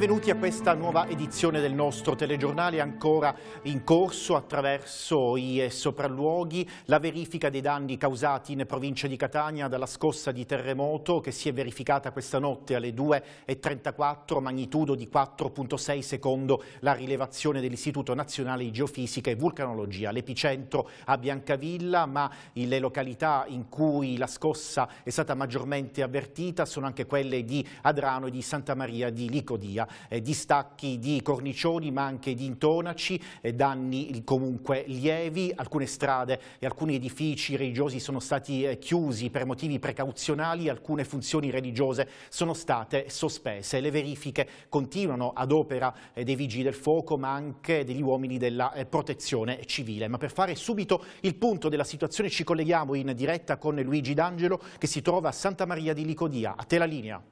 Benvenuti a questa nuova edizione del nostro telegiornale ancora in corso attraverso i eh, sopralluoghi, la verifica dei danni causati in provincia di Catania dalla scossa di terremoto che si è verificata questa notte alle 2.34, magnitudo di 4.6 secondo la rilevazione dell'Istituto Nazionale di Geofisica e Vulcanologia. L'epicentro a Biancavilla, ma le località in cui la scossa è stata maggiormente avvertita sono anche quelle di Adrano e di Santa Maria di Licodia eh, distacchi di cornicioni ma anche di intonaci, eh, danni comunque lievi, alcune strade e alcuni edifici religiosi sono stati eh, chiusi per motivi precauzionali, alcune funzioni religiose sono state sospese. Le verifiche continuano ad opera eh, dei vigili del fuoco ma anche degli uomini della eh, protezione civile. Ma per fare subito il punto della situazione ci colleghiamo in diretta con Luigi D'Angelo che si trova a Santa Maria di Licodia. A te la linea.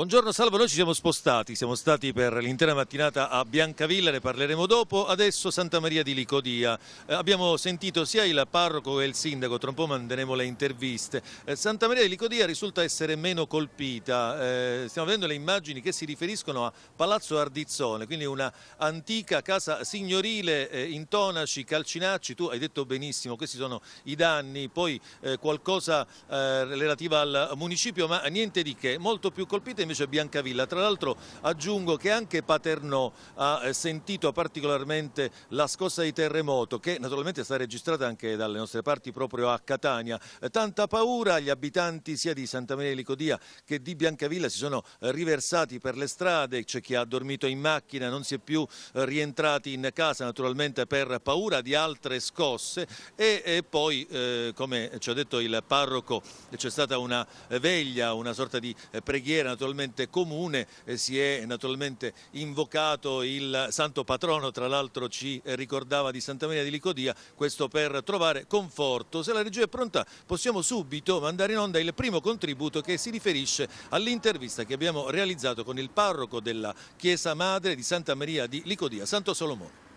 Buongiorno Salvo, noi ci siamo spostati, siamo stati per l'intera mattinata a Biancavilla, ne parleremo dopo, adesso Santa Maria di Licodia. Eh, abbiamo sentito sia il parroco che il sindaco, tra un po' manderemo le interviste. Eh, Santa Maria di Licodia risulta essere meno colpita, eh, stiamo vedendo le immagini che si riferiscono a Palazzo Ardizzone, quindi una antica casa signorile eh, in tonaci, calcinacci, tu hai detto benissimo, questi sono i danni, poi eh, qualcosa eh, relativa al municipio, ma niente di che, molto più colpita invece Biancavilla. Tra l'altro aggiungo che anche Paternò ha eh, sentito particolarmente la scossa di terremoto che naturalmente sta registrata anche dalle nostre parti proprio a Catania. Eh, tanta paura gli abitanti sia di Santa Maria di Licodia che di Biancavilla si sono eh, riversati per le strade, c'è chi ha dormito in macchina, non si è più rientrati in casa naturalmente per paura di altre scosse e, e poi eh, come ci ha detto il parroco c'è stata una veglia, una sorta di preghiera naturalmente naturalmente comune, eh, si è naturalmente invocato il santo patrono, tra l'altro ci eh, ricordava di Santa Maria di Licodia, questo per trovare conforto. Se la regia è pronta possiamo subito mandare in onda il primo contributo che si riferisce all'intervista che abbiamo realizzato con il parroco della Chiesa Madre di Santa Maria di Licodia, Santo Solomone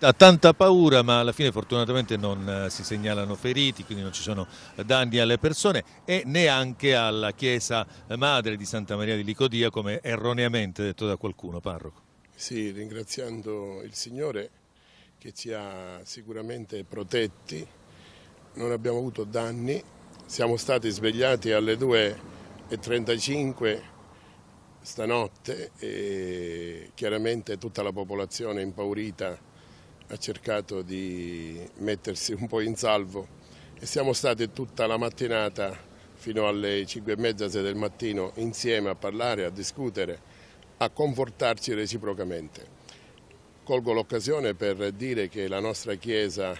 ha tanta paura ma alla fine fortunatamente non eh, si segnalano feriti quindi non ci sono danni alle persone e neanche alla chiesa madre di Santa Maria di Licodia come erroneamente detto da qualcuno parroco. Sì, ringraziando il Signore che ci ha sicuramente protetti, non abbiamo avuto danni, siamo stati svegliati alle 2.35 stanotte e chiaramente tutta la popolazione impaurita ha cercato di mettersi un po' in salvo e siamo stati tutta la mattinata fino alle 5 e mezza, 6 del mattino insieme a parlare, a discutere, a confortarci reciprocamente. Colgo l'occasione per dire che la nostra Chiesa,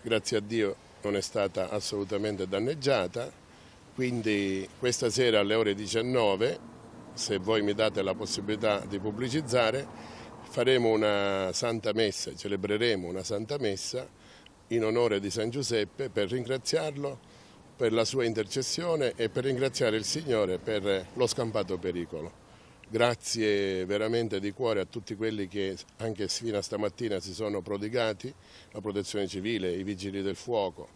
grazie a Dio, non è stata assolutamente danneggiata, quindi questa sera alle ore 19, se voi mi date la possibilità di pubblicizzare, faremo una santa messa, celebreremo una santa messa in onore di San Giuseppe per ringraziarlo per la sua intercessione e per ringraziare il Signore per lo scampato pericolo. Grazie veramente di cuore a tutti quelli che anche fino a stamattina si sono prodigati, la protezione civile, i vigili del fuoco.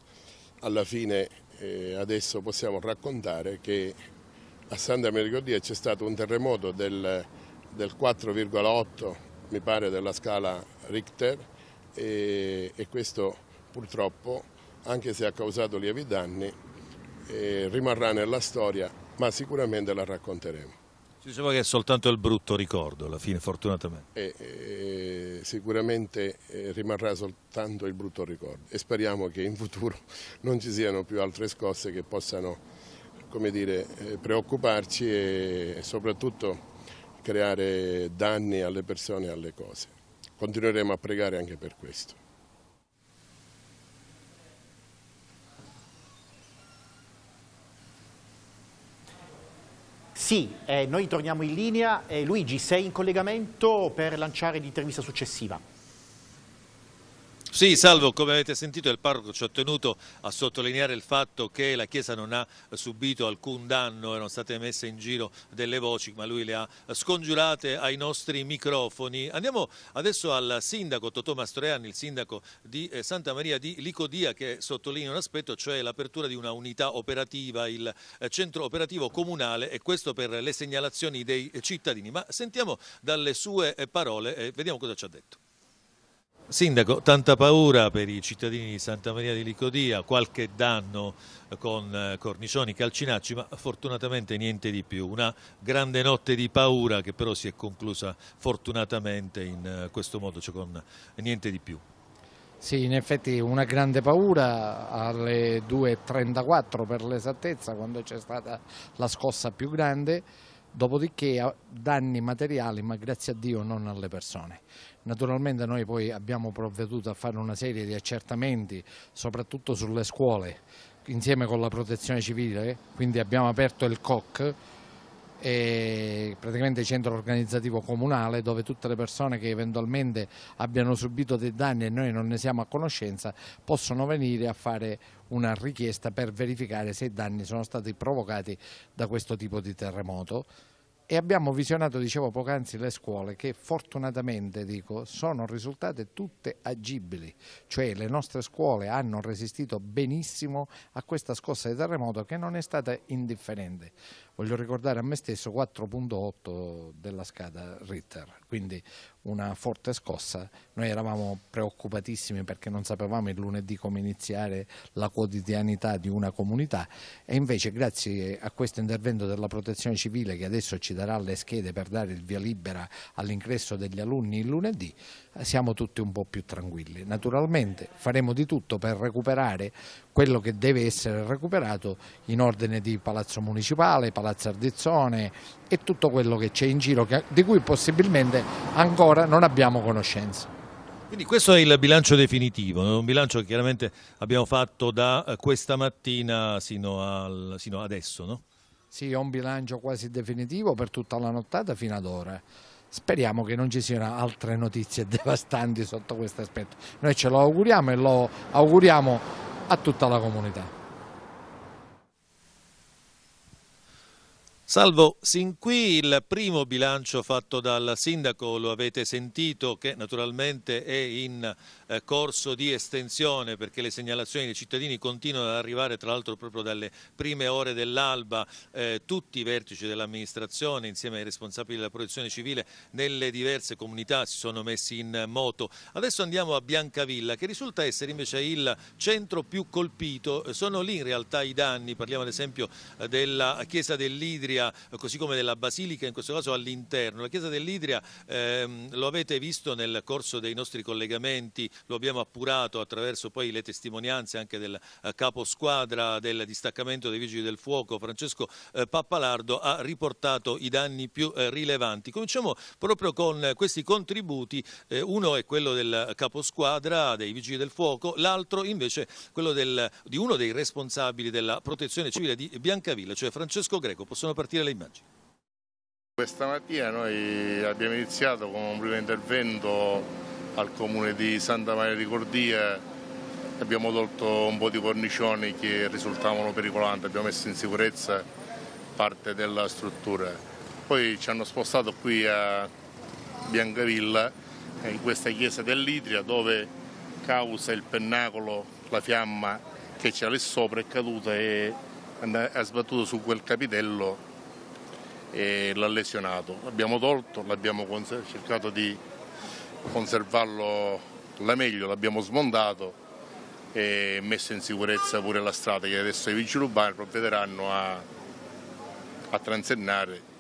Alla fine eh, adesso possiamo raccontare che a Santa Mercodia c'è stato un terremoto del, del 4,8 mi pare della scala Richter e, e questo purtroppo, anche se ha causato lievi danni, eh, rimarrà nella storia, ma sicuramente la racconteremo. Ci diceva che è soltanto il brutto ricordo, alla fine, fortunatamente. E, eh, e, eh, sicuramente eh, rimarrà soltanto il brutto ricordo e speriamo che in futuro non ci siano più altre scosse che possano dire, eh, preoccuparci e soprattutto creare danni alle persone e alle cose. Continueremo a pregare anche per questo. Sì, eh, noi torniamo in linea. Eh, Luigi, sei in collegamento per lanciare l'intervista successiva. Sì, Salvo, come avete sentito il parroco ci ha tenuto a sottolineare il fatto che la Chiesa non ha subito alcun danno, erano state messe in giro delle voci, ma lui le ha scongiurate ai nostri microfoni. Andiamo adesso al sindaco Totò Mastroianni, il sindaco di eh, Santa Maria di Licodia, che sottolinea un aspetto, cioè l'apertura di una unità operativa, il eh, centro operativo comunale, e questo per le segnalazioni dei cittadini. Ma sentiamo dalle sue eh, parole e vediamo cosa ci ha detto. Sindaco, tanta paura per i cittadini di Santa Maria di Licodia, qualche danno con eh, cornicioni, calcinacci, ma fortunatamente niente di più. Una grande notte di paura che però si è conclusa fortunatamente in eh, questo modo, cioè con niente di più. Sì, in effetti una grande paura alle 2.34 per l'esattezza, quando c'è stata la scossa più grande, dopodiché danni materiali, ma grazie a Dio non alle persone. Naturalmente noi poi abbiamo provveduto a fare una serie di accertamenti, soprattutto sulle scuole, insieme con la protezione civile, quindi abbiamo aperto il COC, praticamente centro organizzativo comunale dove tutte le persone che eventualmente abbiano subito dei danni e noi non ne siamo a conoscenza possono venire a fare una richiesta per verificare se i danni sono stati provocati da questo tipo di terremoto e abbiamo visionato, dicevo poc'anzi, le scuole che fortunatamente dico, sono risultate tutte agibili, cioè le nostre scuole hanno resistito benissimo a questa scossa di terremoto che non è stata indifferente voglio ricordare a me stesso 4.8 della scada Ritter, quindi una forte scossa. Noi eravamo preoccupatissimi perché non sapevamo il lunedì come iniziare la quotidianità di una comunità e invece grazie a questo intervento della protezione civile che adesso ci darà le schede per dare il via libera all'ingresso degli alunni il lunedì, siamo tutti un po' più tranquilli. Naturalmente faremo di tutto per recuperare quello che deve essere recuperato in ordine di Palazzo Municipale, Palazzo Valzardizzone e tutto quello che c'è in giro di cui possibilmente ancora non abbiamo conoscenza. Quindi questo è il bilancio definitivo, un bilancio che chiaramente abbiamo fatto da eh, questa mattina sino, al, sino adesso, no? Sì, è un bilancio quasi definitivo per tutta la nottata fino ad ora. Speriamo che non ci siano altre notizie devastanti sotto questo aspetto. Noi ce lo auguriamo e lo auguriamo a tutta la comunità. Salvo, sin qui il primo bilancio fatto dal sindaco, lo avete sentito, che naturalmente è in eh, corso di estensione perché le segnalazioni dei cittadini continuano ad arrivare tra l'altro proprio dalle prime ore dell'alba eh, tutti i vertici dell'amministrazione insieme ai responsabili della protezione civile nelle diverse comunità si sono messi in moto. Adesso andiamo a Biancavilla che risulta essere invece il centro più colpito, sono lì in realtà i danni, parliamo ad esempio della chiesa dell'Idria così come della Basilica in questo caso all'interno. La chiesa dell'Idria ehm, lo avete visto nel corso dei nostri collegamenti lo abbiamo appurato attraverso poi le testimonianze anche del eh, capo squadra del distaccamento dei Vigili del Fuoco, Francesco eh, Pappalardo, ha riportato i danni più eh, rilevanti. Cominciamo proprio con questi contributi, uno è quello del capo squadra dei Vigili del Fuoco, l'altro invece quello del, di uno dei responsabili della protezione civile di Biancavilla, cioè Francesco Greco. Possono partire le immagini. Questa mattina noi abbiamo iniziato con un primo intervento al comune di Santa Maria di Cordia abbiamo tolto un po' di cornicioni che risultavano pericolanti, abbiamo messo in sicurezza parte della struttura. Poi ci hanno spostato qui a Biancavilla, eh, in questa chiesa dell'Idria, dove causa il pennacolo, la fiamma che c'è lì sopra è caduta e ha sbattuto su quel capitello e l'ha lesionato. L'abbiamo tolto, l'abbiamo cercato di conservarlo la meglio, l'abbiamo smontato e messo in sicurezza pure la strada che adesso i vigili urbani provvederanno a, a transennare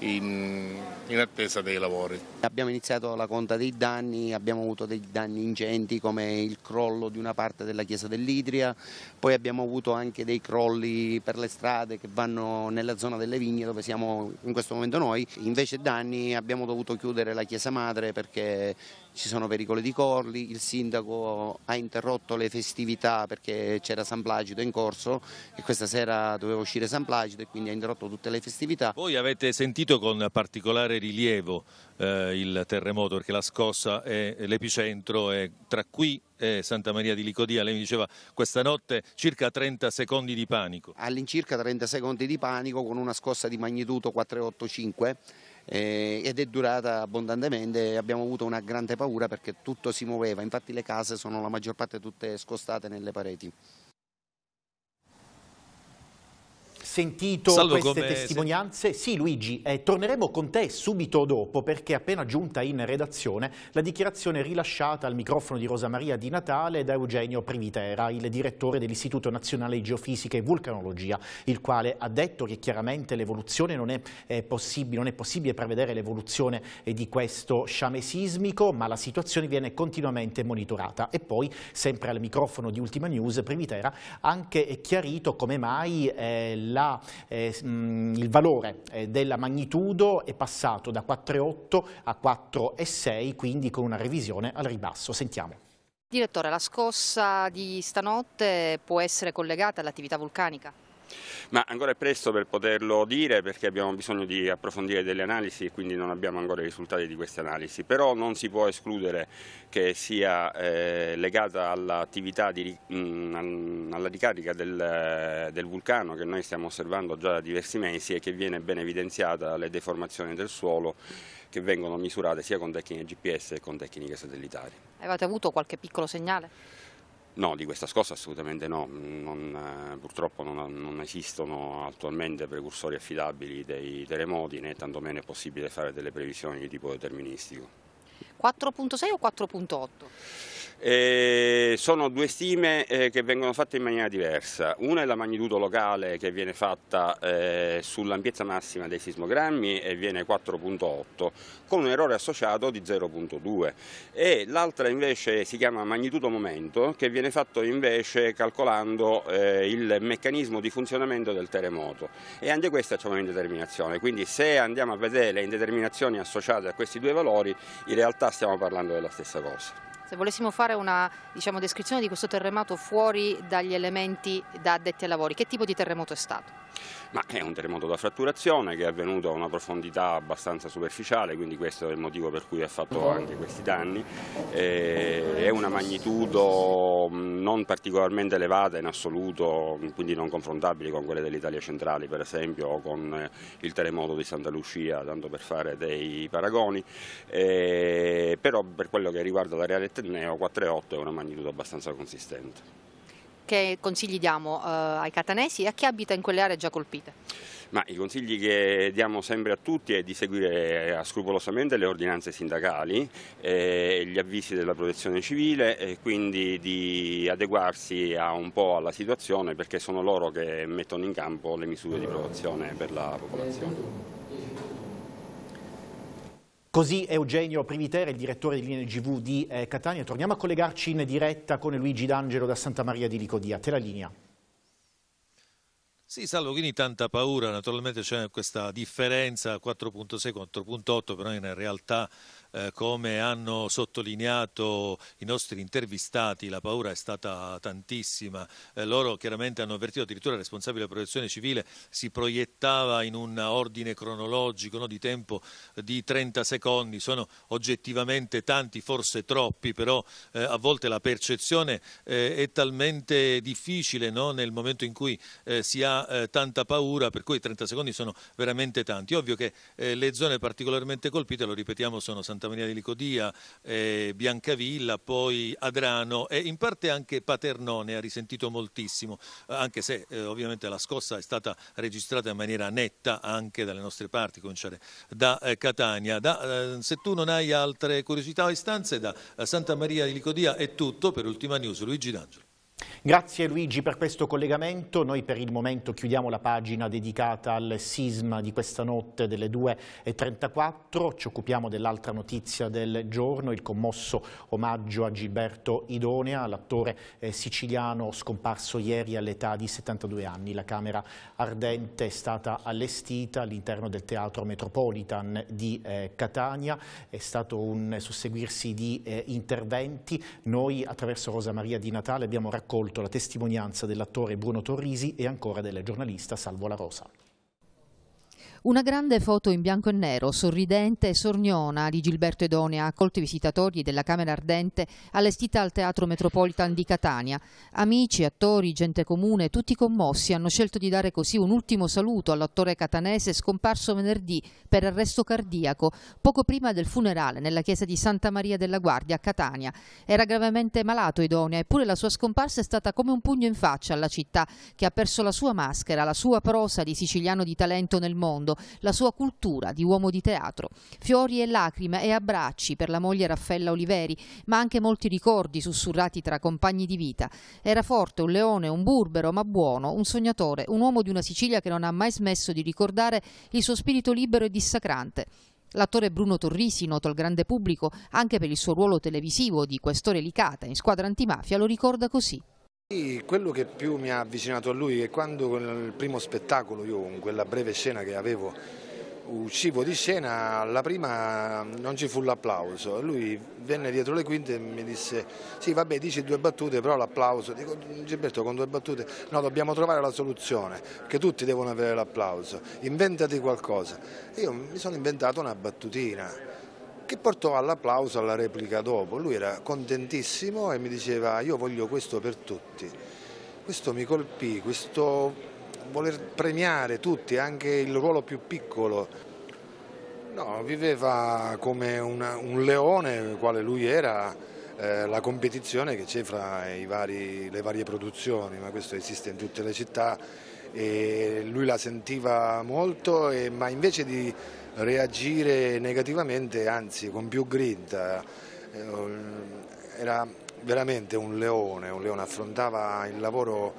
in, in, attesa dei lavori. Abbiamo iniziato la conta dei danni, abbiamo avuto dei danni ingenti come il crollo di una parte della chiesa dell'Idria, poi abbiamo avuto anche dei crolli per le strade che vanno nella zona delle vigne dove siamo in questo momento noi, invece danni abbiamo dovuto chiudere la chiesa madre perché ci sono pericoli di corli, il sindaco ha interrotto le festività perché c'era San Plagido in corso e questa sera doveva uscire San Plagido e quindi ha interrotto tutte le festività. Voi avete sentito con particolare rilievo eh, il terremoto perché la scossa è l'epicentro è tra qui e Santa Maria di Licodia, lei mi diceva questa notte circa 30 secondi di panico. All'incirca 30 secondi di panico con una scossa di magnitudo 485 eh, ed è durata abbondantemente abbiamo avuto una grande paura perché tutto si muoveva, infatti le case sono la maggior parte tutte scostate nelle pareti sentito Salvo queste testimonianze? Sì Luigi, eh, torneremo con te subito dopo perché è appena giunta in redazione la dichiarazione rilasciata al microfono di Rosa Maria Di Natale da Eugenio Privitera, il direttore dell'Istituto Nazionale di Geofisica e Vulcanologia, il quale ha detto che chiaramente l'evoluzione non è, possibile, non è possibile prevedere l'evoluzione eh, di questo sciame sismico, ma la situazione viene continuamente monitorata. E poi, sempre al microfono di Ultima News, Privitera ha anche chiarito come mai eh, la la, eh, mm, il valore eh, della magnitudo è passato da 4,8 a 4,6, quindi con una revisione al ribasso. Sentiamo. Direttore, la scossa di stanotte può essere collegata all'attività vulcanica? Ma ancora è presto per poterlo dire perché abbiamo bisogno di approfondire delle analisi e quindi non abbiamo ancora i risultati di queste analisi, però non si può escludere che sia eh, legata all'attività di, mh, mm, alla ricarica del, eh, del vulcano che noi stiamo osservando già da diversi mesi e che viene ben evidenziata dalle deformazioni del suolo che vengono misurate sia con tecniche GPS che con tecniche satellitari. Avete avuto qualche piccolo segnale? No, di questa scossa assolutamente no, non, eh, purtroppo non, non, esistono attualmente precursori affidabili dei terremoti né tantomeno è possibile fare delle previsioni di tipo deterministico. 4.6 o 4.8? Eh, sono due stime eh, che vengono fatte in maniera diversa. Una è la magnitudo locale che viene fatta eh, sull'ampiezza massima dei sismogrammi e viene 4.8 con un errore associato di 0.2 e l'altra invece si chiama magnitudo momento che viene fatto invece calcolando eh, il meccanismo di funzionamento del terremoto e anche questa c'è un'indeterminazione, quindi se andiamo a vedere le indeterminazioni associate a questi due valori in realtà stiamo parlando della stessa cosa. Se volessimo fare una diciamo, descrizione di questo terremoto fuori dagli elementi da addetti ai lavori, che tipo di terremoto è stato? Ma è un terremoto da fratturazione che è avvenuto a una profondità abbastanza superficiale, quindi questo è il motivo per cui ha fatto mhm. anche questi danni. Eh, è una magnitudo mm, non particolarmente elevata in assoluto, quindi non confrontabile con quelle dell'Italia centrale per esempio o con eh, il terremoto di Santa Lucia, tanto per fare dei paragoni, eh, però per quello che riguarda la elettrica parte Neo 4.8 è una magnitudo abbastanza consistente. Che consigli diamo eh, ai catanesi e a chi abita in quelle aree già colpite? Ma I consigli che diamo sempre a tutti è di seguire eh, scrupolosamente le ordinanze sindacali, eh, gli avvisi della protezione civile e quindi di adeguarsi un po' alla situazione perché sono loro che mettono in campo le misure di protezione per la popolazione. Così Eugenio Privitera, il direttore di linee GV di eh, Catania. Torniamo a collegarci in diretta con Luigi D'Angelo da Santa Maria di Licodia. Te la linea. Sì, salvo Chini tanta paura, naturalmente c'è questa differenza 4.6-4.8, però in realtà eh, come hanno sottolineato i nostri intervistati, la paura è stata tantissima. Eh, loro chiaramente hanno avvertito addirittura il responsabile della protezione civile si proiettava in un ordine cronologico no, di tempo di 30 secondi. Sono oggettivamente tanti, forse troppi, però eh, a volte la percezione eh, è talmente difficile no, nel momento in cui eh, si ha tanta paura, per cui 30 secondi sono veramente tanti. Ovvio che le zone particolarmente colpite, lo ripetiamo, sono Sant'Antonio. Santa Maria di Licodia, eh, Biancavilla, poi Adrano e in parte anche Paternò ne ha risentito moltissimo, eh, anche se eh, ovviamente la scossa è stata registrata in maniera netta anche dalle nostre parti, cominciare da eh, Catania. Da, eh, se tu non hai altre curiosità o istanze, da eh, Santa Maria di Licodia è tutto per Ultima News. Luigi D'Angelo. Grazie Luigi per questo collegamento, noi per il momento chiudiamo la pagina dedicata al sisma di questa notte delle 2.34, ci occupiamo dell'altra notizia del giorno, il commosso omaggio a Gilberto Idonea, l'attore eh, siciliano scomparso ieri all'età di 72 anni. La Camera Ardente è stata allestita all'interno del Teatro Metropolitan di eh, Catania, è stato un susseguirsi di eh, interventi, noi attraverso Rosa Maria di Natale abbiamo raccontato accolto la testimonianza dell'attore Bruno Torrisi e ancora del giornalista Salvo La Rosa. Una grande foto in bianco e nero, sorridente e sorniona di Gilberto Edone ha accolto i visitatori della Camera Ardente allestita al Teatro Metropolitan di Catania. Amici, attori, gente comune, tutti commossi hanno scelto di dare così un ultimo saluto all'attore catanese scomparso venerdì per arresto cardiaco poco prima del funerale nella chiesa di Santa Maria della Guardia a Catania. Era gravemente malato Edone, eppure la sua scomparsa è stata come un pugno in faccia alla città che ha perso la sua maschera, la sua prosa di siciliano di talento nel mondo mondo, la sua cultura di uomo di teatro. Fiori e lacrime e abbracci per la moglie Raffaella Oliveri, ma anche molti ricordi sussurrati tra compagni di vita. Era forte, un leone, un burbero, ma buono, un sognatore, un uomo di una Sicilia che non ha mai smesso di ricordare il suo spirito libero e dissacrante. L'attore Bruno Torrisi, noto al grande pubblico anche per il suo ruolo televisivo di questore Licata in squadra antimafia, lo ricorda così. Quello che più mi ha avvicinato a lui è quando nel primo spettacolo, io in quella breve scena che avevo, uscivo di scena, alla prima non ci fu l'applauso, lui venne dietro le quinte e mi disse sì vabbè dici due battute però l'applauso, dico Gilberto con due battute no dobbiamo trovare la soluzione, che tutti devono avere l'applauso, inventati qualcosa, io mi sono inventato una battutina che portò all'applauso alla replica dopo. Lui era contentissimo e mi diceva io voglio questo per tutti. Questo mi colpì, questo voler premiare tutti, anche il ruolo più piccolo. No, viveva come una, un leone, quale lui era, eh, la competizione che c'è fra vari, le varie produzioni, ma questo esiste in tutte le città e lui la sentiva molto, e, ma invece di reagire negativamente, anzi con più grinta. Eh, era veramente un leone, un leone affrontava il lavoro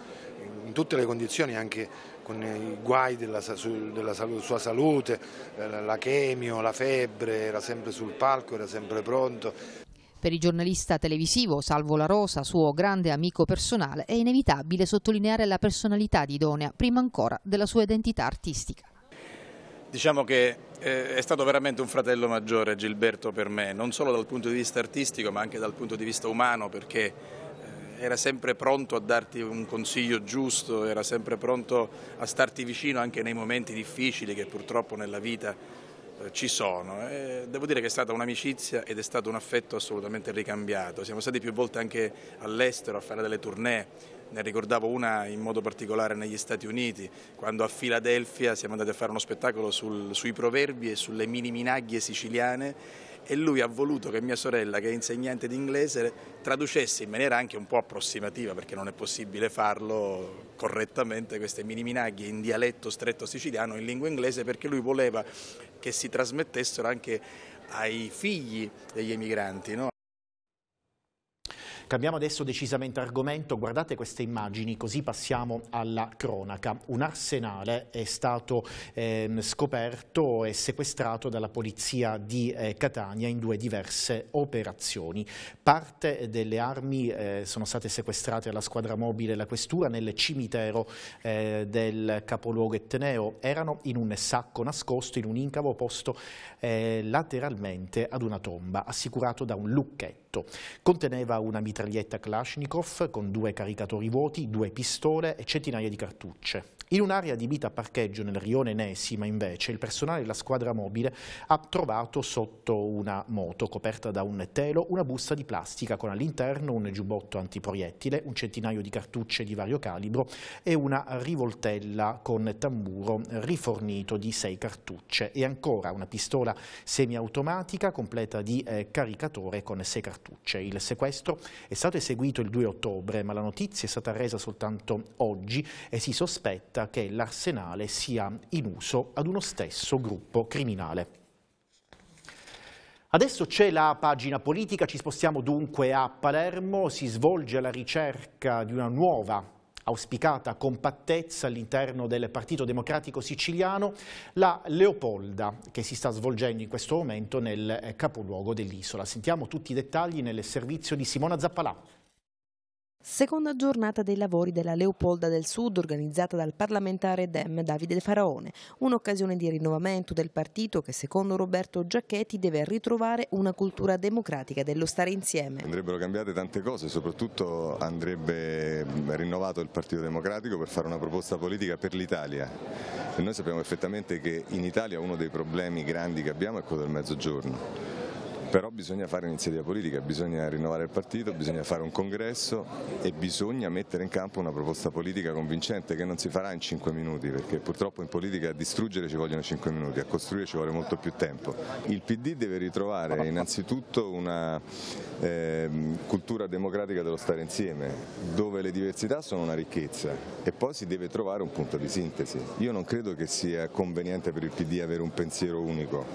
in tutte le condizioni, anche con i guai della, della sua salute, eh, la chemio, la febbre, era sempre sul palco, era sempre pronto. Per il giornalista televisivo Salvo La Rosa, suo grande amico personale, è inevitabile sottolineare la personalità di Idonea, prima ancora della sua identità artistica. Diciamo che eh, è stato veramente un fratello maggiore Gilberto per me, non solo dal punto di vista artistico ma anche dal punto di vista umano perché eh, era sempre pronto a darti un consiglio giusto, era sempre pronto a starti vicino anche nei momenti difficili che purtroppo nella vita eh, ci sono. E devo dire che è stata un'amicizia ed è stato un affetto assolutamente ricambiato. Siamo stati più volte anche all'estero a fare delle tournée ne ricordavo una in modo particolare negli Stati Uniti, quando a Filadelfia siamo andati a fare uno spettacolo sul, sui proverbi e sulle mini minaglie siciliane e lui ha voluto che mia sorella, che è insegnante di inglese, traducesse in maniera anche un po' approssimativa, perché non è possibile farlo correttamente, queste mini minaglie in dialetto stretto siciliano, in lingua inglese, perché lui voleva che si trasmettessero anche ai figli degli emigranti. No? Cambiamo adesso decisamente argomento, guardate queste immagini, così passiamo alla cronaca. Un arsenale è stato eh, scoperto e sequestrato dalla polizia di eh, Catania in due diverse operazioni. Parte delle armi eh, sono state sequestrate alla squadra mobile e alla questura nel cimitero eh, del capoluogo etneo. Erano in un sacco nascosto in un incavo posto eh, lateralmente ad una tomba, assicurato da un lucchetto sotto. Conteneva una mitraglietta Kalashnikov con due caricatori vuoti, due pistole e centinaia di cartucce. In un'area di vita parcheggio nel rione Nesima, invece, il personale della squadra mobile ha trovato sotto una moto coperta da un telo una busta di plastica con all'interno un giubbotto antiproiettile, un centinaio di cartucce di vario calibro e una rivoltella con tamburo rifornito di sei cartucce e ancora una pistola semiautomatica completa di eh, caricatore con sei cartucce. Il sequestro è stato eseguito il 2 ottobre, ma la notizia è stata resa soltanto oggi e si sospetta risulta che l'arsenale sia in uso ad uno stesso gruppo criminale. Adesso c'è la pagina politica, ci spostiamo dunque a Palermo, si svolge la ricerca di una nuova auspicata compattezza all'interno del Partito Democratico Siciliano, la Leopolda che si sta svolgendo in questo momento nel eh, capoluogo dell'isola. Sentiamo tutti i dettagli nel servizio di Simona Zappalà. Seconda giornata dei lavori della Leopolda del Sud organizzata dal parlamentare Dem Davide Faraone, un'occasione di rinnovamento del partito che secondo Roberto Giacchetti deve ritrovare una cultura democratica dello stare insieme. Andrebbero cambiate tante cose, soprattutto andrebbe mm, rinnovato il Partito Democratico per fare una proposta politica per l'Italia. noi sappiamo perfettamente che in Italia uno dei problemi grandi che abbiamo è quello del mezzogiorno però bisogna fare iniziativa politica, bisogna rinnovare il partito, bisogna fare un congresso e bisogna mettere in campo una proposta politica convincente che non si farà in cinque minuti perché purtroppo in politica a distruggere ci vogliono cinque minuti, a costruire ci vuole molto più tempo. Il PD deve ritrovare innanzitutto una eh, cultura democratica dello stare insieme dove le diversità sono una ricchezza e poi si deve trovare un punto di sintesi. Io non credo che sia conveniente per il PD avere un pensiero unico,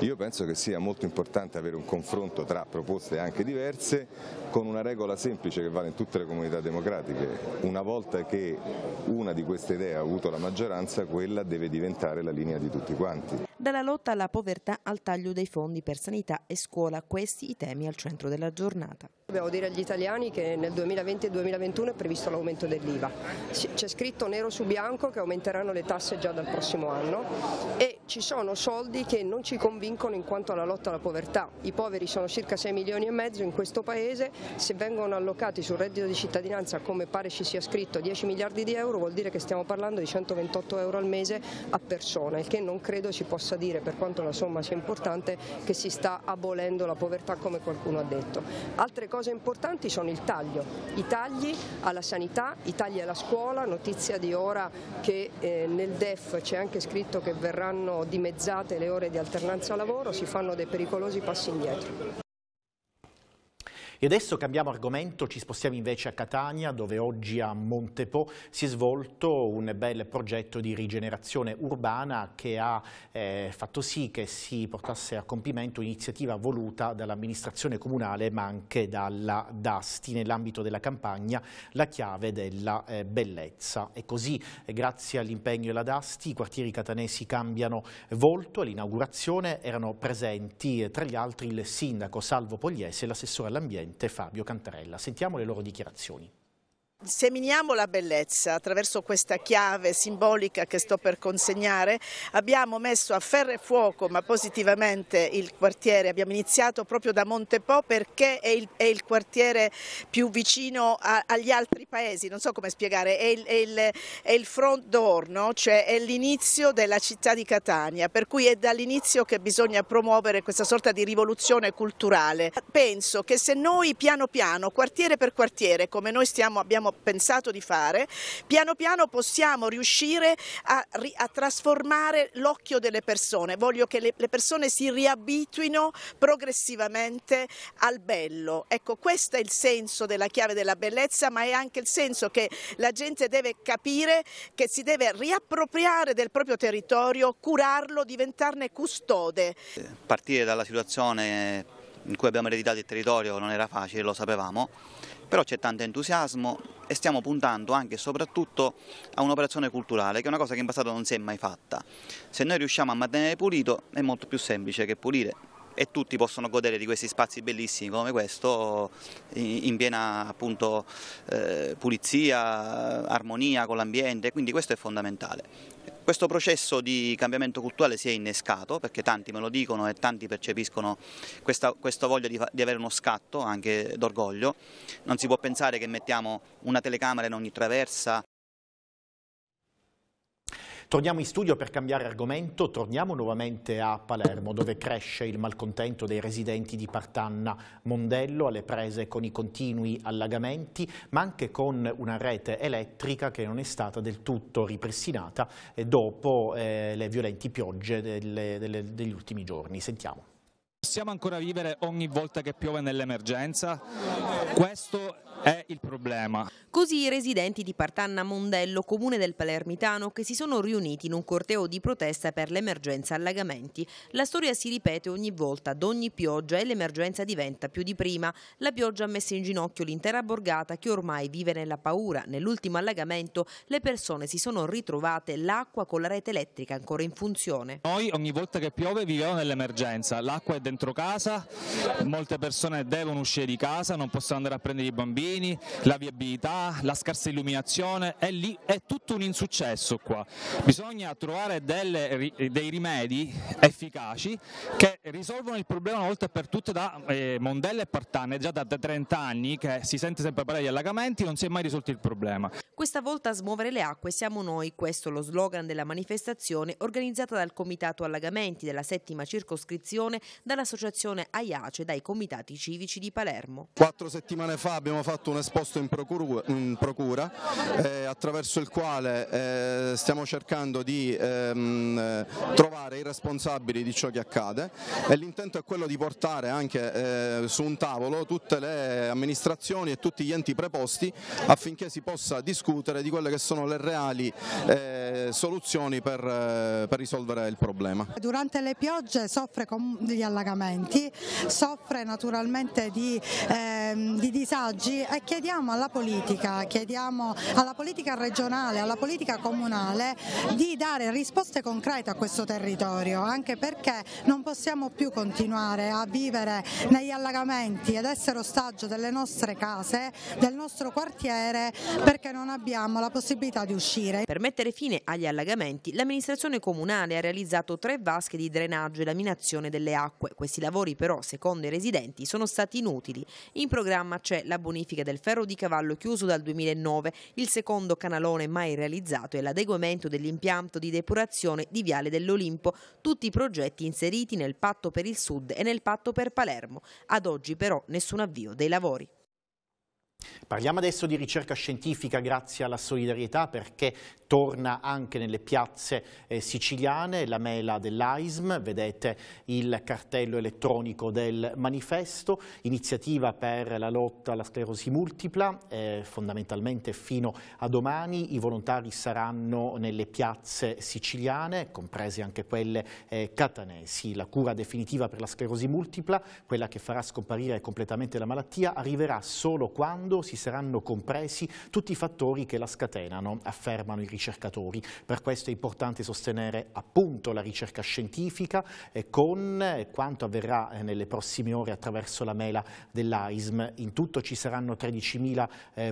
io penso che sia molto importante avere avere un confronto tra proposte anche diverse con una regola semplice che vale in tutte le comunità democratiche. Una volta che una di queste idee ha avuto la maggioranza, quella deve diventare la linea di tutti quanti dalla lotta alla povertà al taglio dei fondi per sanità e scuola, questi i temi al centro della giornata. Dobbiamo dire agli italiani che nel 2020 e 2021 è previsto l'aumento dell'IVA. C'è scritto nero su bianco che aumenteranno le tasse già dal prossimo anno e ci sono soldi che non ci convincono in quanto alla lotta alla povertà. I poveri sono circa 6 milioni e mezzo in questo paese, se vengono allocati sul reddito di cittadinanza come pare ci sia scritto 10 miliardi di euro vuol dire che stiamo parlando di 128 euro al mese a persona, il che non credo si possa possa dire, per quanto la somma sia importante, che si sta abolendo la povertà come qualcuno ha detto. Altre cose importanti sono il taglio, i tagli alla sanità, i tagli alla scuola, notizia di ora che eh, nel DEF c'è anche scritto che verranno dimezzate le ore di alternanza lavoro, si fanno dei pericolosi passi indietro. E adesso cambiamo argomento, ci spostiamo invece a Catania, dove oggi a Montepo si è svolto un bel progetto di rigenerazione urbana che ha eh, fatto sì che si portasse a compimento un'iniziativa voluta dall'amministrazione comunale ma anche dalla DASTI nell'ambito della campagna La chiave della eh, bellezza. E così, eh, grazie all'impegno della DASTI, i quartieri catanesi cambiano volto. All'inaugurazione erano presenti, eh, tra gli altri, il sindaco Salvo Pogliese e l'assessore all'ambiente presidente Fabio Cantarella. Sentiamo le loro dichiarazioni seminiamo la bellezza attraverso questa chiave simbolica che sto per consegnare. Abbiamo messo a ferro e fuoco, ma positivamente, il quartiere. Abbiamo iniziato proprio da Montepò perché è il, è il quartiere più vicino a, agli altri paesi. Non so come spiegare, è il, è il, è il front door, no? cioè è l'inizio della città di Catania. Per cui è dall'inizio che bisogna promuovere questa sorta di rivoluzione culturale. Penso che se noi piano piano, quartiere per quartiere, come noi stiamo, abbiamo pensato di fare, piano piano possiamo riuscire a, a trasformare l'occhio delle persone. Voglio che le, le persone si riabituino progressivamente al bello. Ecco, questo è il senso della chiave della bellezza, ma è anche il senso che la gente deve capire che si deve riappropriare del proprio territorio, curarlo, diventarne custode. Partire dalla situazione in cui abbiamo ereditato il territorio non era facile, lo sapevamo, però c'è tanto entusiasmo e stiamo puntando anche e soprattutto a un'operazione culturale, che è una cosa che in passato non si è mai fatta. Se noi riusciamo a mantenere pulito è molto più semplice che pulire e tutti possono godere di questi spazi bellissimi come questo in piena appunto, eh, pulizia, armonia con l'ambiente, quindi questo è fondamentale. Questo processo di cambiamento culturale si è innescato perché tanti me lo dicono e tanti percepiscono questa, questa voglia di, di, avere uno scatto anche d'orgoglio. Non si può pensare che mettiamo una telecamera in ogni traversa Torniamo in studio per cambiare argomento, torniamo nuovamente a Palermo dove cresce il malcontento dei residenti di Partanna Mondello alle prese con i continui allagamenti ma anche con una rete elettrica che non è stata del tutto ripristinata eh, dopo eh, le violenti piogge delle, delle, degli ultimi giorni. Sentiamo. Possiamo ancora vivere ogni volta che piove nell'emergenza? Questo è il problema. Così i residenti di Partanna Mondello, comune del Palermitano, che si sono riuniti in un corteo di protesta per l'emergenza allagamenti. La storia si ripete ogni volta, ad ogni pioggia, e l'emergenza diventa più di prima. La pioggia ha messo in ginocchio l'intera borgata che ormai vive nella paura. Nell'ultimo allagamento le persone si sono ritrovate l'acqua con la rete elettrica ancora in funzione. Noi ogni volta che piove viviamo nell'emergenza, l'acqua è dentro casa, molte persone devono uscire di casa, non possono andare a prendere i bambini, terreni, la viabilità, la scarsa illuminazione, è lì, è tutto un insuccesso qua. Bisogna trovare delle, dei rimedi efficaci che risolvono il problema una volta per tutte da eh, Mondello e Partane, già da 30 anni che si sente sempre parlare di allagamenti, non si è mai risolto il problema. Questa volta a smuovere le acque siamo noi, questo è lo slogan della manifestazione organizzata dal Comitato Allagamenti della settima circoscrizione, dall'associazione AIACE dai comitati civici di Palermo. Quattro settimane fa abbiamo fatto fatto un esposto in procura, in procura eh, attraverso il quale eh, stiamo cercando di ehm, trovare i responsabili di ciò che accade e l'intento è quello di portare anche eh, su un tavolo tutte le amministrazioni e tutti gli enti preposti affinché si possa discutere di quelle che sono le reali eh, soluzioni per, eh, per, risolvere il problema. Durante le piogge soffre con gli allagamenti, soffre naturalmente di, ehm, di disagi eh, chiediamo alla politica, chiediamo alla politica regionale, alla politica comunale di dare risposte concrete a questo territorio, anche perché non possiamo più continuare a vivere negli allagamenti ed essere ostaggio delle nostre case, del nostro quartiere, perché non abbiamo la possibilità di uscire. Per mettere fine agli allagamenti, l'amministrazione comunale ha realizzato tre vasche di drenaggio e laminazione delle acque. Questi lavori però, secondo i residenti, sono stati inutili. In programma c'è la bonifica bonifica del ferro di cavallo chiuso dal 2009, il secondo canalone mai realizzato e l'adeguamento dell'impianto di depurazione di Viale dell'Olimpo, tutti i progetti inseriti nel patto per il Sud e nel patto per Palermo. Ad oggi però nessun avvio dei lavori. Parliamo adesso di ricerca scientifica grazie alla solidarietà perché torna anche nelle piazze eh, siciliane la mela dell'AISM, vedete il cartello elettronico del manifesto, iniziativa per la lotta alla sclerosi multipla, eh, fondamentalmente fino a domani i volontari saranno nelle piazze siciliane, comprese anche quelle eh, catanesi. La cura definitiva per la sclerosi multipla, quella che farà scomparire completamente la malattia, arriverà solo quando periodo si saranno compresi tutti i fattori che la scatenano, affermano i ricercatori. Per questo è importante sostenere appunto la ricerca scientifica eh, con eh, quanto avverrà eh, nelle prossime ore attraverso la mela dell'AISM. In tutto ci saranno 13.000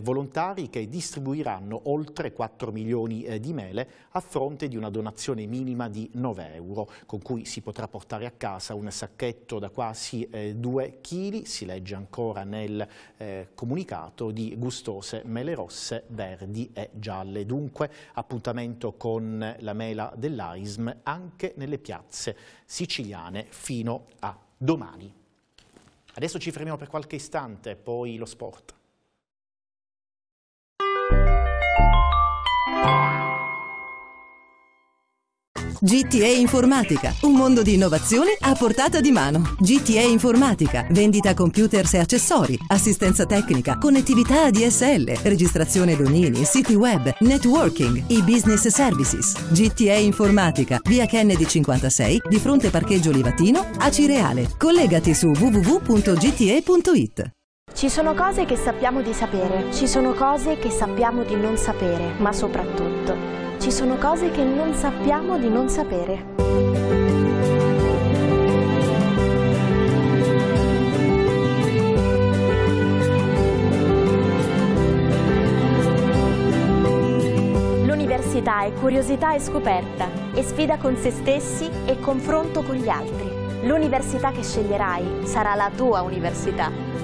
volontari che distribuiranno oltre 4 milioni di mele a fronte di una donazione minima di 9 euro, con cui si potrà portare a casa un sacchetto da quasi 2 kg, si legge ancora nel comunicato, dotato di gustose mele rosse, verdi e gialle. Dunque appuntamento con la mela dell'AISM anche nelle piazze siciliane fino a domani. Adesso ci fermiamo per qualche istante, poi lo sport. GTA Informatica, un mondo di innovazione a portata di mano. GTA Informatica, vendita computers e accessori, assistenza tecnica, connettività ADSL, registrazione domini, siti web, networking, e business services. GTA Informatica, via Kennedy 56, di fronte parcheggio Livatino, a Cireale. Collegati su www.gta.it. Ci sono cose che sappiamo di sapere, ci sono cose che sappiamo di non sapere, ma soprattutto ci sono cose che non sappiamo di non sapere. L'università è curiosità e scoperta, è sfida con se stessi e confronto con gli altri. L'università che sceglierai sarà la tua università.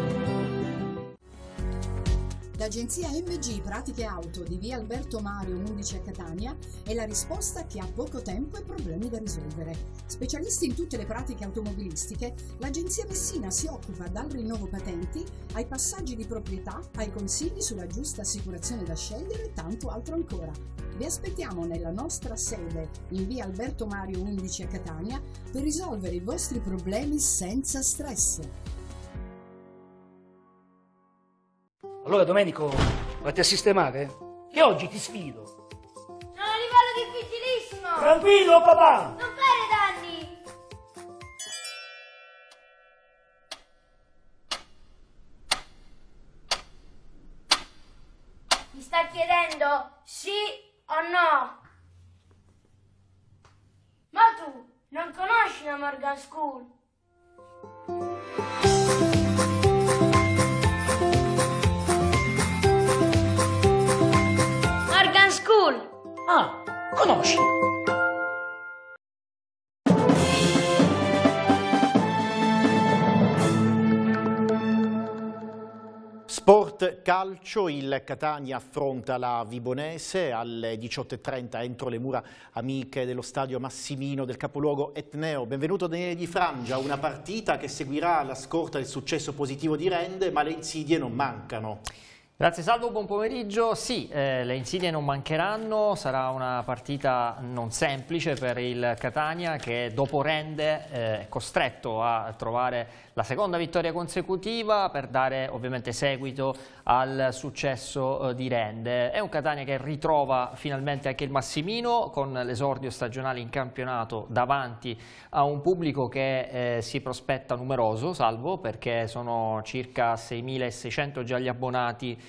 L'agenzia MG Pratiche Auto di via Alberto Mario 11 a Catania è la risposta che ha poco tempo e problemi da risolvere. Specialisti in tutte le pratiche automobilistiche, l'agenzia Messina si occupa dal rinnovo patenti ai passaggi di proprietà, ai consigli sulla giusta assicurazione da scegliere e tanto altro ancora. Vi aspettiamo nella nostra sede in via Alberto Mario 11 a Catania per risolvere i vostri problemi senza stress. Allora Domenico, vatti a sistemare, che oggi ti sfido. Sono un livello difficilissimo! Tranquillo papà! Non fare danni! Mi sta chiedendo sì o no? Ma tu non conosci la Morgan School? Conoscilo. Sport calcio, il Catania affronta la Vibonese alle 18.30 entro le mura amiche dello stadio Massimino del capoluogo Etneo. Benvenuto Daniele Di Frangia, una partita che seguirà la scorta del successo positivo di Rende ma le insidie non mancano. Grazie Salvo, buon pomeriggio. Sì, eh, le insidie non mancheranno, sarà una partita non semplice per il Catania che dopo rende eh, è costretto a trovare la seconda vittoria consecutiva per dare ovviamente seguito al successo eh, di rende. È un Catania che ritrova finalmente anche il Massimino con l'esordio stagionale in campionato davanti a un pubblico che eh, si prospetta numeroso, Salvo, perché sono circa 6.600 già gli abbonati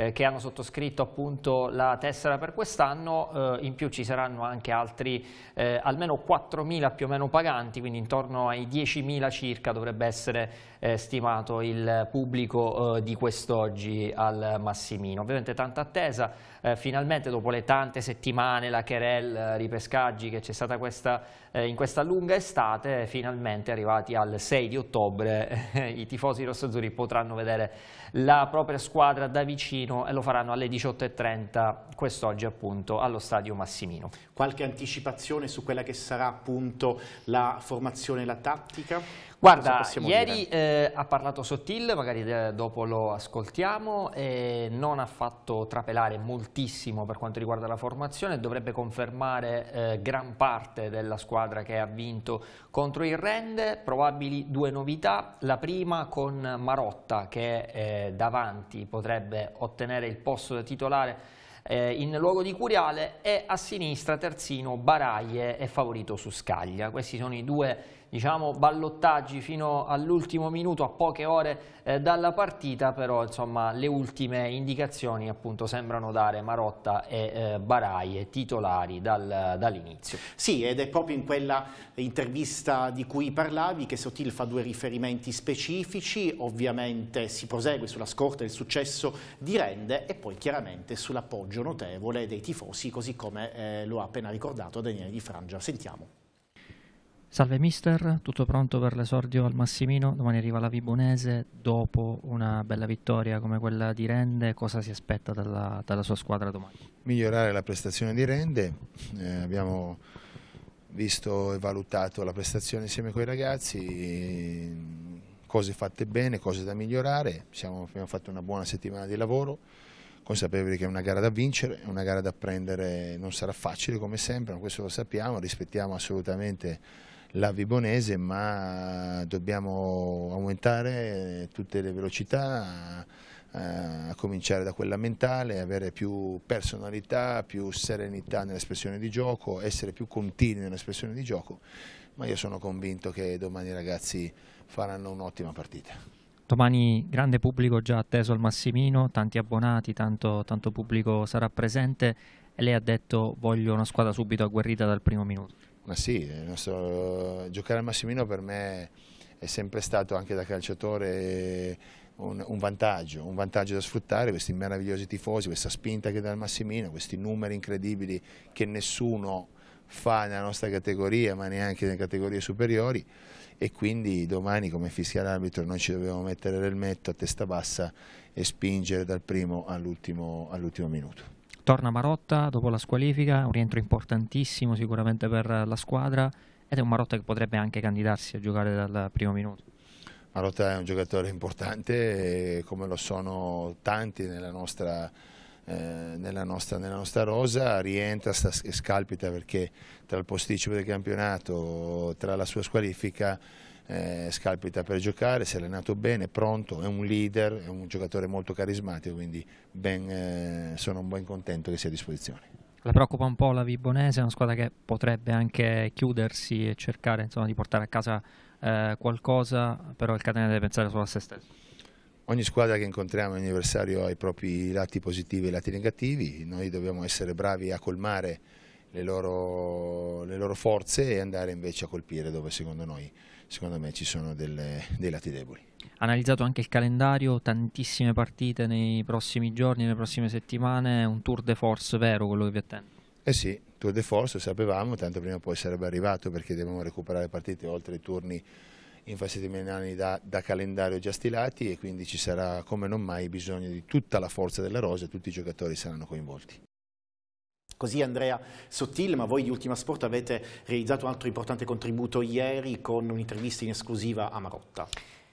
eh, che hanno sottoscritto appunto la tessera per quest'anno, eh, in più ci saranno anche altri eh, almeno 4.000 più o meno paganti, quindi intorno ai 10.000 circa dovrebbe essere eh, stimato il pubblico eh, di quest'oggi al Massimino. Ovviamente tanta attesa, eh, finalmente dopo le tante settimane, la querel, ripescaggi che c'è stata questa, in questa lunga estate, finalmente arrivati al 6 di ottobre i tifosi rossazzurri potranno vedere la propria squadra da vicino Torino e lo faranno alle 18.30 quest'oggi appunto allo Stadio Massimino. Qualche anticipazione su quella che sarà appunto la formazione e la tattica? Guarda, ieri eh, ha parlato Sottil, magari eh, dopo lo ascoltiamo, eh, non ha fatto trapelare moltissimo per quanto riguarda la formazione, dovrebbe confermare eh, gran parte della squadra che ha vinto contro il Rende, probabili due novità, la prima con Marotta che eh, davanti potrebbe ottenere il posto da titolare eh, in luogo di Curiale e a sinistra Terzino, Baraglie e Favorito su Scaglia. Questi sono i due diciamo, ballottaggi fino all'ultimo minuto, a poche ore eh, dalla partita, però insomma, le ultime indicazioni appunto, sembrano dare Marotta e eh, Baraie eh, titolari dal, dall'inizio. Sì, ed è proprio in quella intervista di cui parlavi che Sotil fa due riferimenti specifici, ovviamente si prosegue sulla scorta del successo di Rende e poi chiaramente sull'appoggio notevole dei tifosi, così come eh, lo ha appena ricordato Daniele Di Frangia. Sentiamo. Salve mister, tutto pronto per l'esordio al Massimino? Domani arriva la Vibonese, dopo una bella vittoria come quella di Rende, cosa si aspetta dalla, dalla sua squadra domani? Migliorare la prestazione di Rende, eh, abbiamo visto e valutato la prestazione insieme con i ragazzi, cose fatte bene, cose da migliorare, Siamo, abbiamo fatto una buona settimana di lavoro, consapevoli che è una gara da vincere, è una gara da prendere, non sarà facile come sempre, ma questo lo sappiamo, rispettiamo assolutamente la Vibonese, ma dobbiamo aumentare tutte le velocità, eh, a cominciare da quella mentale, avere più personalità, più serenità nell'espressione di gioco, essere più continui nell'espressione di gioco, ma io sono convinto che domani i ragazzi faranno un'ottima partita. Domani grande pubblico già atteso al Massimino, tanti abbonati, tanto, tanto pubblico sarà presente e lei ha detto voglio una squadra subito agguerrita dal primo minuto. Ma sì, nostro, giocare al Massimino per me è sempre stato anche da calciatore un, un, vantaggio, un vantaggio da sfruttare, questi meravigliosi tifosi, questa spinta che dà il Massimino, questi numeri incredibili che nessuno fa nella nostra categoria ma neanche nelle categorie superiori e quindi domani come fischia l'arbitro noi ci dobbiamo mettere l'elmetto a testa bassa e spingere dal primo all'ultimo all minuto. Torna Marotta dopo la squalifica, un rientro importantissimo sicuramente per la squadra ed è un Marotta che potrebbe anche candidarsi a giocare dal primo minuto. Marotta è un giocatore importante eh, come lo sono tanti nella nostra eh, nella nostra, nella nostra, rosa, rientra e scalpita perché tra il posticipo del campionato, tra la sua squalifica eh, scalpita per giocare, si è allenato bene, è pronto, è un leader, è un giocatore molto carismatico, quindi ben, eh, sono ben contento che sia a disposizione. La preoccupa un po' la Vibonese, una squadra che potrebbe anche chiudersi e cercare insomma, di portare a casa eh, qualcosa, però il Catania deve pensare solo a se stesso. Ogni squadra che incontriamo in anniversario ha i propri lati positivi e lati negativi, noi dobbiamo essere bravi a colmare le loro, le loro forze e andare invece a colpire dove secondo noi secondo me ci sono delle, dei lati deboli. Analizzato anche il calendario, tantissime partite nei prossimi giorni, nelle prossime settimane, un tour de force vero quello che vi attende? Eh sì, tour de force lo sapevamo, tanto prima o poi sarebbe arrivato perché dobbiamo recuperare partite oltre i turni infrasettimanali da, da calendario già stilati e quindi ci sarà come non mai bisogno di tutta la forza della rosa e tutti i giocatori saranno coinvolti. Così Andrea Sottil, ma voi di Ultima Sport avete realizzato un altro importante contributo ieri con un'intervista in esclusiva a Marotta.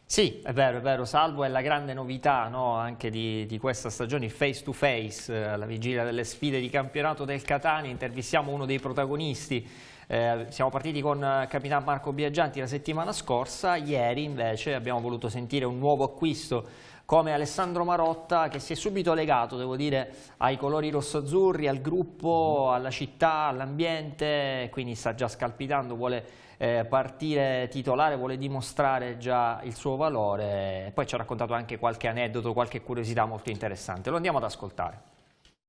Sì, è vero, è vero, Salvo è la grande novità no? anche di, di, questa stagione, il face to face, eh, alla vigilia delle sfide di campionato del Catania, intervistiamo uno dei protagonisti, eh, siamo partiti con eh, Capitan Marco Biaggianti la settimana scorsa, ieri invece abbiamo voluto sentire un nuovo acquisto come Alessandro Marotta che si è subito legato, devo dire, ai colori rosso-azzurri, al gruppo, mm-hmm. alla città, all'ambiente, quindi sta già scalpitando, vuole eh, partire titolare, vuole dimostrare già il suo valore. Poi ci ha raccontato anche qualche aneddoto, qualche curiosità molto interessante. Lo andiamo ad ascoltare.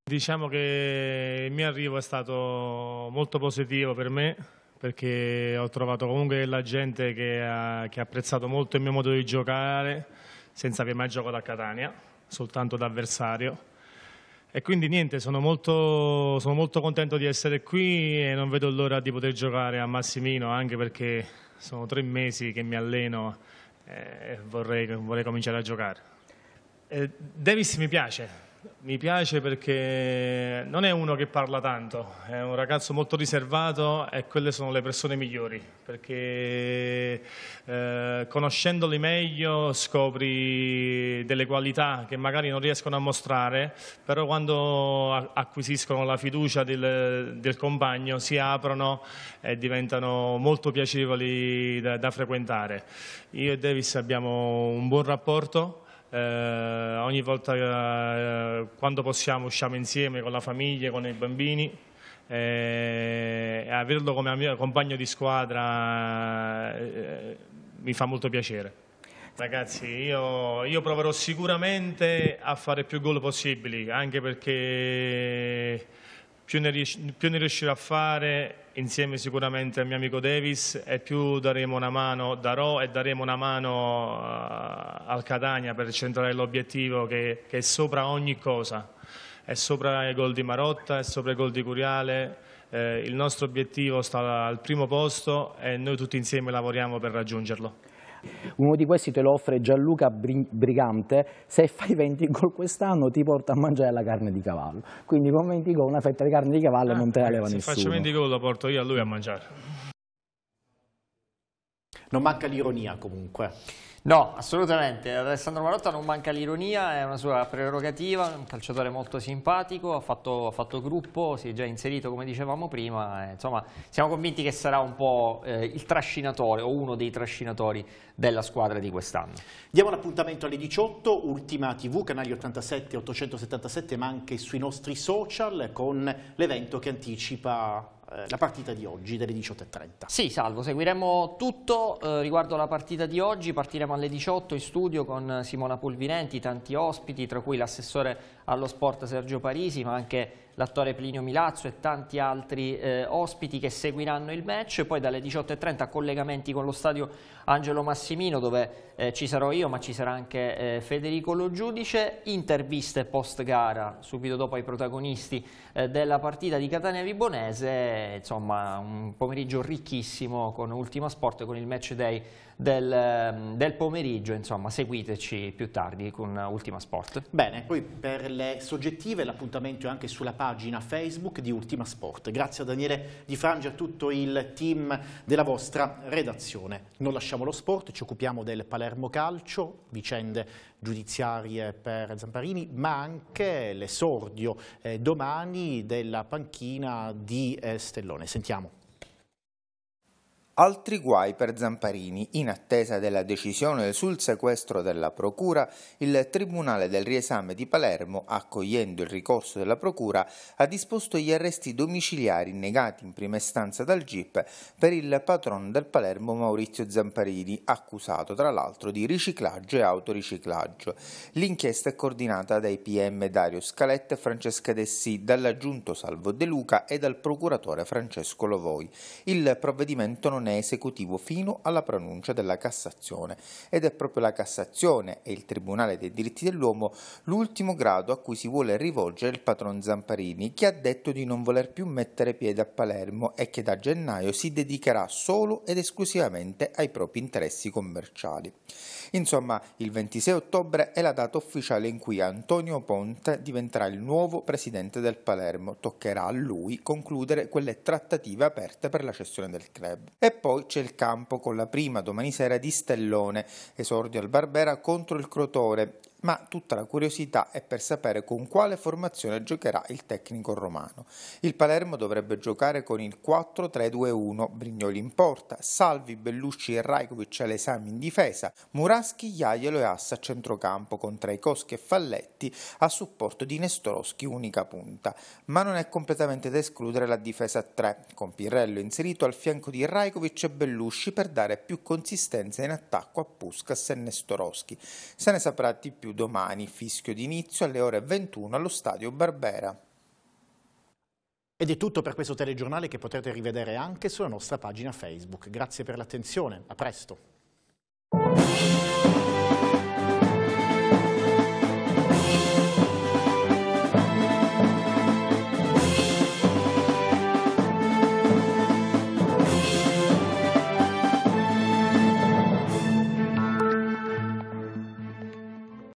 Diciamo che il mio arrivo è stato molto positivo per me perché ho trovato comunque la gente che ha, che ha apprezzato molto il mio modo di giocare, senza aver mai giocato a Catania, soltanto da avversario. E quindi niente, sono molto, sono molto contento di essere qui e non vedo l'ora di poter giocare a Massimino, anche perché sono tre mesi che mi alleno e vorrei, vorrei cominciare a giocare. Eh, Davis mi piace, mi piace perché non è uno che parla tanto, è un ragazzo molto riservato e quelle sono le persone migliori, perché eh, conoscendoli meglio scopri delle qualità che magari non riescono a mostrare, però quando acquisiscono la fiducia del, del compagno si aprono e diventano molto piacevoli da, da frequentare. Io e Davis abbiamo un buon rapporto eh, ogni volta eh, quando possiamo usciamo insieme con la famiglia, con i bambini eh, e averlo come mio compagno di squadra eh, mi fa molto piacere. Ragazzi, io, io, proverò sicuramente a fare più gol possibili, anche perché più ne, rius più ne riuscirò a fare insieme sicuramente al mio amico Davis e più daremo una mano, darò e daremo una mano uh, al Catania per centrare l'obiettivo che, che, è sopra ogni cosa, è sopra i gol di Marotta, è sopra i gol di Curiale, eh, il nostro obiettivo sta al primo posto e noi tutti insieme lavoriamo per raggiungerlo. Uno di questi te lo offre Gianluca Brigante, se fai 20 gol quest'anno ti porta a mangiare la carne di cavallo. Quindi con 20 gol una fetta di carne di cavallo ah, non te la eh, leva se nessuno. Se faccio 20 gol la porto io a lui a mangiare. Non manca l'ironia comunque. No, assolutamente. Alessandro Marotta non manca l'ironia, è una sua prerogativa, un calciatore molto simpatico, ha fatto, ha fatto gruppo, si è già inserito come dicevamo prima, eh, insomma siamo convinti che sarà un po' eh, il trascinatore o uno dei trascinatori della squadra di quest'anno. Diamo l'appuntamento alle 18, Ultima TV, canali 87, 877 ma anche sui nostri social con l'evento che anticipa eh, la partita di oggi delle 18.30. Sì, Salvo, seguiremo tutto eh, riguardo alla partita di oggi, partiremo alle 18 in studio con Simona Polvinenti, tanti ospiti, tra cui l'assessore allo sport Sergio Parisi, ma anche l'attore Plinio Milazzo e tanti altri eh, ospiti che seguiranno il match, poi dalle 18.30 collegamenti con lo stadio Angelo Massimino dove eh, ci sarò io ma ci sarà anche eh, Federico Lo Giudice, interviste post gara subito dopo ai protagonisti eh, della partita di Catania Vibonese, insomma un pomeriggio ricchissimo con Ultima Sport e con il match day del, mm, del, pomeriggio, insomma seguiteci più tardi con Ultima Sport. Bene, poi per le soggettive l'appuntamento è anche sulla pagina Facebook di Ultima Sport. Grazie a Daniele Di e a tutto il team della vostra redazione. Non lasciamo lo sport, ci occupiamo del Palermo Palermo Calcio, vicende giudiziarie per Zamparini, ma anche l'esordio eh, domani della panchina di eh, Stellone. Sentiamo. Altri guai per Zamparini. In attesa della decisione sul sequestro della Procura, il Tribunale del Riesame di Palermo, accogliendo il ricorso della Procura, ha disposto gli arresti domiciliari negati in prima istanza dal GIP per il patrono del Palermo Maurizio Zamparini, accusato tra l'altro di riciclaggio e autoriciclaggio. L'inchiesta è coordinata dai PM Dario Scaletta e Francesca Dessì, dall'aggiunto Salvo De Luca e dal procuratore Francesco Lovoi. Il provvedimento non è è esecutivo fino alla pronuncia della Cassazione ed è proprio la Cassazione e il Tribunale dei diritti dell'uomo l'ultimo grado a cui si vuole rivolgere il patron Zamparini che ha detto di non voler più mettere piede a Palermo e che da gennaio si dedicherà solo ed esclusivamente ai propri interessi commerciali. Insomma, il 26 ottobre è la data ufficiale in cui Antonio Ponte diventerà il nuovo presidente del Palermo. Toccherà a lui concludere quelle trattative aperte per la cessione del club. E poi c'è il campo con la prima domani sera di Stellone, esordio al Barbera contro il Crotone ma tutta la curiosità è per sapere con quale formazione giocherà il tecnico romano. Il Palermo dovrebbe giocare con il 4-3-2-1, Brignoli in porta, Salvi, Bellucci e Rajkovic all'esame in difesa, Muraschi, Iaielo e Assa a centrocampo con Traikowski e Falletti a supporto di Nestoroschi unica punta. Ma non è completamente da escludere la difesa a 3, con Pirrello inserito al fianco di Rajkovic e Bellucci per dare più consistenza in attacco a Puskas e Nestoroschi. Se ne saprà di più più domani, fischio d'inizio alle ore 21 allo stadio Barbera. Ed è tutto per questo telegiornale che potrete rivedere anche sulla nostra pagina Facebook. Grazie per l'attenzione, a presto.